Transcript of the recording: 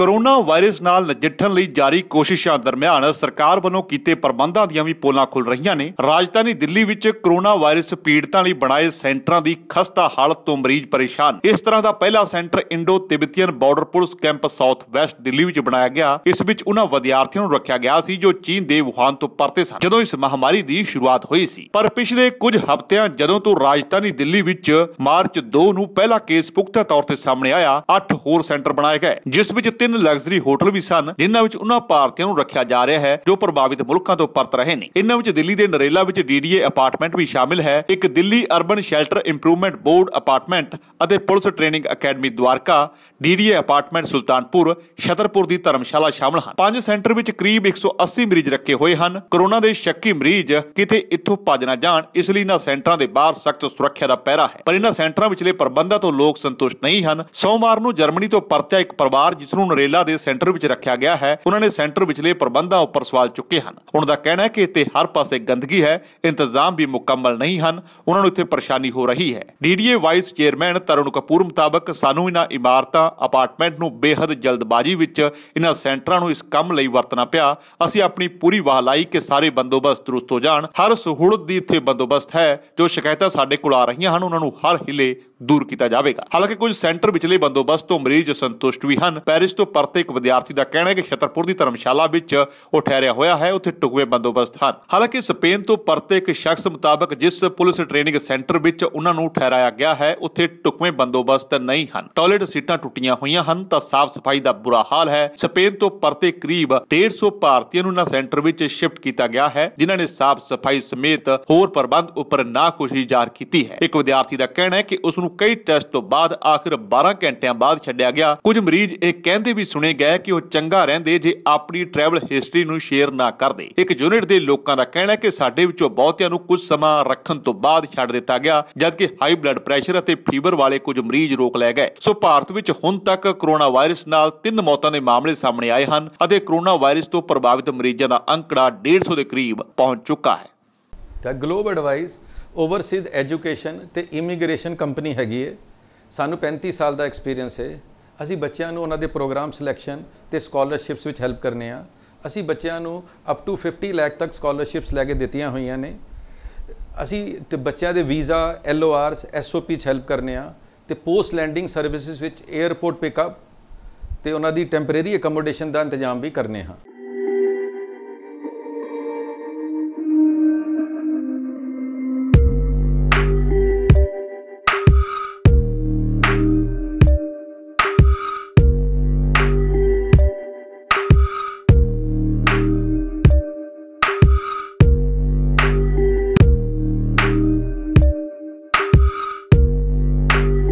corona virus ਨਾਲ ਨਜਿੱਠਣ ਲਈ ਜਾਰੀ ਕੋਸ਼ਿਸ਼ਾਂ ਦਰਮਿਆਨ ਸਰਕਾਰ ਵੱਲੋਂ ਕੀਤੇ ਪ੍ਰਬੰਧਾਂ ਦੀਆਂ ਵੀ ਪੋਲਾਂ ਖੁੱਲ ਰਹੀਆਂ ਨੇ ਰਾਜਧਾਨੀ ਦਿੱਲੀ ਵਿੱਚ ਕਰੋਨਾ ਵਾਇਰਸ ਪੀੜਤਾਂ ਲਈ ਬਣਾਏ ਸੈਂਟਰਾਂ ਦੀ ਖਸਤਾ ਹਾਲਤ ਤੋਂ ਮਰੀਜ਼ ਪਰੇਸ਼ਾਨ ਇਸ ਤਰ੍ਹਾਂ ਦਾ ਪਹਿਲਾ centre Indo Tibetan border police camp south west Delhi ਵਿੱਚ ਬਣਾਇਆ ਗਿਆ ਇਸ ਵਿੱਚ ਉਹਨਾਂ ਵਿਦਿਆਰਥੀਆਂ ਨੂੰ ਰੱਖਿਆ ਗਿਆ ਸੀ ਜੋ ਚੀਨ ਦੇ ਵੁਹਾਨ ਤੋਂ ਪਰਤੇ ਸਨ ਜਦੋਂ ਇਸ ਮਹਾਮਾਰੀ ਦੀ ਸ਼ੁਰੂਆਤ ਹੋਈ ਸੀ ਪਰ ਪਿਛਲੇ ਕੁਝ ਹਫ਼ਤਿਆਂ ਜਦੋਂ ਤੋਂ ਰਾਜਧਾਨੀ ਦਿੱਲੀ ਵਿੱਚ ਮਾਰਚ 2 ਨੂੰ ਪਹਿਲਾ ਕੇਸ ਪੁਖਤਾ ਤੌਰ ਤੇ ਸਾਹਮਣੇ ਆਇਆ 8 ਹੋਰ ਸੈਂਟਰ ਬਣਾਏ ਗਏ ਜਿਸ ਵਿੱਚ ਤਿੰਨ ਲਗਜ਼ਰੀ ਹੋਟਲ ਵੀ ਸਨ ਜਿਨ੍ਹਾਂ ਵਿੱਚ ਉਹਨਾਂ ਭਾਰਤੀਆਂ ਨੂੰ ਰੱਖਿਆ ਜਾ ਰਿਹਾ ਹੈ ਜੋ ਪ੍ਰਭਾਵਿਤ ਮੁਲਕਾਂ ਤੋਂ ਪਰਤ ਰਹੇ ਨੇ ਇਨ੍ਹਾਂ ਵਿੱਚ ਦਿੱਲੀ ਦੇ ਨਰੇਲਾ ਵਿੱਚ ਡੀਡੀਏ ਅਪਾਰਟਮੈਂਟ ਵੀ ਸ਼ਾਮਿਲ ਹੈ ਇੱਕ Delhi urban shelter improvement board apartment ਅਤੇ police training academy Dwarka DDA apartment Sultanpur Chhatarpur ਦੀ ਧਰਮਸ਼ਾਲਾ ਸ਼ਾਮਲ ਹਨ ਪੰਜ ਸੈਂਟਰ ਵਿੱਚ ਕਰੀਬ 180 ਮਰੀਜ਼ ਰੱਖੇ ਹੋਏ ਹਨ ਕਰੋਨਾ ਦੇ ਸ਼ੱਕੀ ਮਰੀਜ਼ ਕਿਤੇ ਇੱਥੋਂ ਭੱਜ ਨਾ ਜਾਣ ਇਸ ਲਈ ਨਾ ਸੈਂਟਰਾਂ ਦੇ ਬਾਹਰ ਸਖਤ ਸੁਰੱਖਿਆ ਦਾ ਪਹਿਰਾ ਹੈ ਪਰ ਇਹਨਾਂ ਸੈਂਟਰਾਂ ਵਿਚਲੇ ਪ੍ਰਬੰਧਾਂ ਤੋਂ ਲੋਕ ਸੰਤੁਸ਼ਟ ਨਹੀਂ ਹਨ ਸੋਮਵਾਰ ਨੂੰ ਜਰਮਨੀ ਤੋਂ ਪਰਤਿਆ ਇੱਕ ਪਰਿਵਾਰ ਜਿਸ ਨੂੰ ਅੰਬਰੇਲਾ ਦੇ ਸੈਂਟਰ ਵਿੱਚ ਰੱਖਿਆ ਗਿਆ ਹੈ ਉਹਨਾਂ ਨੇ ਸੈਂਟਰ ਵਿਚਲੇ ਪ੍ਰਬੰਧਾਂ ਉੱਪਰ ਸਵਾਲ ਚੁੱਕੇ ਹਨ ਉਹਨਾਂ ਦਾ ਕਹਿਣਾ ਹੈ ਕਿ ਇੱਥੇ ਹਰ ਪਾਸੇ ਗੰਦਗੀ ਹੈ ਇੰਤਜ਼ਾਮ ਵੀ ਮੁਕੰਮਲ ਨਹੀਂ ਹਨ ਉਹਨਾਂ ਨੂੰ ਇੱਥੇ ਪਰੇਸ਼ਾਨੀ ਹੋ ਰਹੀ ਹੈ DDA vice chairman Tarun Kapoor ਮੁਤਾਬਕ ਸਾਨੂੰ ਇਹਨਾਂ ਇਮਾਰਤਾਂ ਅਪਾਰਟਮੈਂਟ ਨੂੰ ਬੇਹੱਦ ਜਲਦਬਾਜ਼ੀ ਵਿੱਚ ਇਹਨਾਂ ਸੈਂਟਰਾਂ ਨੂੰ ਇਸ ਕੰਮ ਲਈ ਵਰਤਣਾ ਪਿਆ ਅਸੀਂ ਆਪਣੀ ਪੂਰੀ ਵਾਹ ਲਾਈ ਕਿ ਸਾਰੇ ਬੰਦੋਬਸਤ ਦਰੁਸਤ ਹੋ ਜਾਣ ਹਰ ਸਹੂਲਤ ਦੀ ਇੱਥੇ ਬੰਦੋਬਸਤ ਹੈ ਜੋ ਸ਼ਿਕਾਇਤਾਂ ਸਾਡੇ ਕੋਲ ਆ ਰਹੀਆਂ ਹਨ ਉਹਨਾਂ ਨੂੰ ਹਰ ਹਿਲੇ ਦੂਰ ਕੀਤਾ ਜਾਵੇਗਾ ਹਾਲਾਂਕਿ ਕੁਝ ਸੈਂਟਰ ਵਿਚਲੇ ਬੰਦੋਬਸਤ ਤੋਂ ਮਰੀਜ਼ ਸੰਤੁਸ਼ਟ ਵੀ ਹਨ ਪੈਰਿਸ ਤੋਂ ਪਰਤੇ ਇੱਕ ਵਿਦਿਆਰਥੀ ਦਾ ਕਹਿਣਾ ਹੈ ਕਿ ਛਤਰਪੁਰ ਦੀ ਧਰਮਸ਼ਾਲਾ ਵਿੱਚ ਉਹ ਠਹਿਰਿਆ ਹੋਇਆ ਹੈ ਉੱਥੇ ਟੁਕਵੇ ਬੰਦੋਬਸਤ ਹਨ ਹਾਲਾਂਕਿ ਸਪੇਨ ਤੋਂ ਪਰਤੇ ਇੱਕ ਸ਼ਖਸ ਮੁਤਾਬਕ ਜਿਸ ਪੁਲਿਸ ਟ੍ਰੇਨਿੰਗ ਸੈਂਟਰ ਵਿੱਚ ਉਹਨਾਂ ਨੂੰ ਠਹਿਰਾਇਆ ਗਿਆ ਹੈ ਉੱਥੇ ਟੁਕਵੇ ਬੰਦੋਬਸਤ ਨਹੀਂ ਹਨ ਟਾਇਲਟ ਸੀਟਾਂ ਟੁੱਟੀਆਂ ਹੋਈਆਂ ਹਨ ਤਾਂ ਸਾਫ਼ ਸਫਾਈ ਦਾ ਬੁਰਾ ਹਾਲ ਹੈ ਸਪੇਨ ਤੋਂ ਪਰਤੇ ਕਰੀਬ 150 ਭਾਰਤੀਆਂ ਨੂੰ ਨਾ ਸੈਂਟਰ ਵਿੱਚ ਸ਼ਿਫਟ ਕੀਤਾ ਗਿਆ ਹੈ ਜਿਨ੍ਹਾਂ ਨੇ ਸਾਫ਼ ਸਫਾਈ ਸਮੇਤ ਹੋਰ ਪ੍ਰਬੰਧ ਉੱਪਰ ਨਾਖੁਸ਼ੀ ਜ਼ਾਹਰ ਕੀਤੀ ਹੈ ਇੱਕ ਵਿਦਿਆਰਥੀ ਦਾ ਕਹਿਣਾ ਹੈ ਕਿ ਉਸ ਨੂੰ ਕਈ ਟੈਸਟ ਤੋਂ ਬਾਅਦ ਆਖਰ 12 ਘੰਟਿਆਂ ਬਾਅਦ ਛੱਡਿਆ ਗਿਆ ਕੁਝ ਮਰੀਜ਼ ਇਹ ਕਹਿੰਦੇ ਕਹਿੰਦੇ ਵੀ ਸੁਣੇ ਗਏ ਕਿ ਉਹ ਚੰਗਾ ਰਹਿੰਦੇ ਜੇ ਆਪਣੀ ਟਰੈਵਲ ਹਿਸਟਰੀ ਨੂੰ ਸ਼ੇਅਰ ਨਾ ਕਰਦੇ ਇੱਕ ਯੂਨਿਟ ਦੇ ਲੋਕਾਂ ਦਾ ਕਹਿਣਾ ਹੈ ਕਿ ਸਾਡੇ ਵਿੱਚੋਂ ਬਹੁਤਿਆਂ ਨੂੰ ਕੁਝ ਸਮਾਂ ਰੱਖਣ ਤੋਂ ਬਾਅਦ ਛੱਡ ਦਿੱਤਾ ਗਿਆ ਜਦਕਿ ਹਾਈ ਬਲੱਡ ਪ੍ਰੈਸ਼ਰ ਅਤੇ ਫੀਵਰ ਵਾਲੇ ਕੁਝ ਮਰੀਜ਼ ਰੋਕ ਲੈ ਗਏ ਸੋ ਭਾਰਤ ਵਿੱਚ ਹੁਣ ਤੱਕ ਕਰੋਨਾ ਵਾਇਰਸ ਨਾਲ ਤਿੰਨ ਮੌਤਾਂ ਦੇ ਮਾਮਲੇ ਸਾਹਮਣੇ ਆਏ ਹਨ ਅਤੇ ਕਰੋਨਾ ਵਾਇਰਸ ਤੋਂ ਪ੍ਰਭਾਵਿਤ ਮਰੀਜ਼ਾਂ ਦਾ ਅੰਕੜਾ 150 ਦੇ ਕਰੀਬ ਪਹੁੰਚ ਚੁੱਕਾ ਹੈ ਤਾਂ ਗਲੋਬ ਐਡਵਾਈਸ ਓਵਰਸੀਜ਼ ਐਜੂਕੇਸ਼ਨ ਤੇ ਇਮੀਗ੍ਰੇਸ਼ਨ ਕੰਪਨੀ ਹੈਗੀ ਹੈ ਸਾਨੂੰ 35 ਸਾਲ ਦਾ ਐਕਸਪੀਰੀਅੰਸ ਹੈ ਅਸੀਂ ਬੱਚਿਆਂ ਨੂੰ ਉਹਨਾਂ ਦੇ ਪ੍ਰੋਗਰਾਮ ਸਿਲੈਕਸ਼ਨ ਤੇ ਸਕਾਲਰਸ਼ਿਪਸ ਵਿੱਚ ਹੈਲਪ ਕਰਨੇ ਆ ਅਸੀਂ ਬੱਚਿਆਂ ਨੂੰ ਅਪ ਟੂ 50 ਲੱਖ ਤੱਕ ਸਕਾਲਰਸ਼ਿਪਸ ਲੈ ਕੇ ਦਿੱਤੀਆਂ ਹੋਈਆਂ ਨੇ ਅਸੀਂ ਤੇ ਬੱਚਿਆਂ ਦੇ visa L O Rs S O P ਚ ਹੈਲਪ ਕਰਨੇ ਆ ਤੇ ਪੋਸਟ ਲੈਂਡਿੰਗ ਸਰਵਿਸਿਜ਼ ਵਿੱਚ 에어ਪੋਰਟ ਪਿਕਅਪ ਤੇ ਉਹਨਾਂ ਦੀ ਟੈਂਪਰੇਰੀ ਅਕਮੋਡੇਸ਼ਨ ਦਾ ਇੰਤਜ਼ਾਮ ਵੀ ਕਰਨੇ ਹਾਂ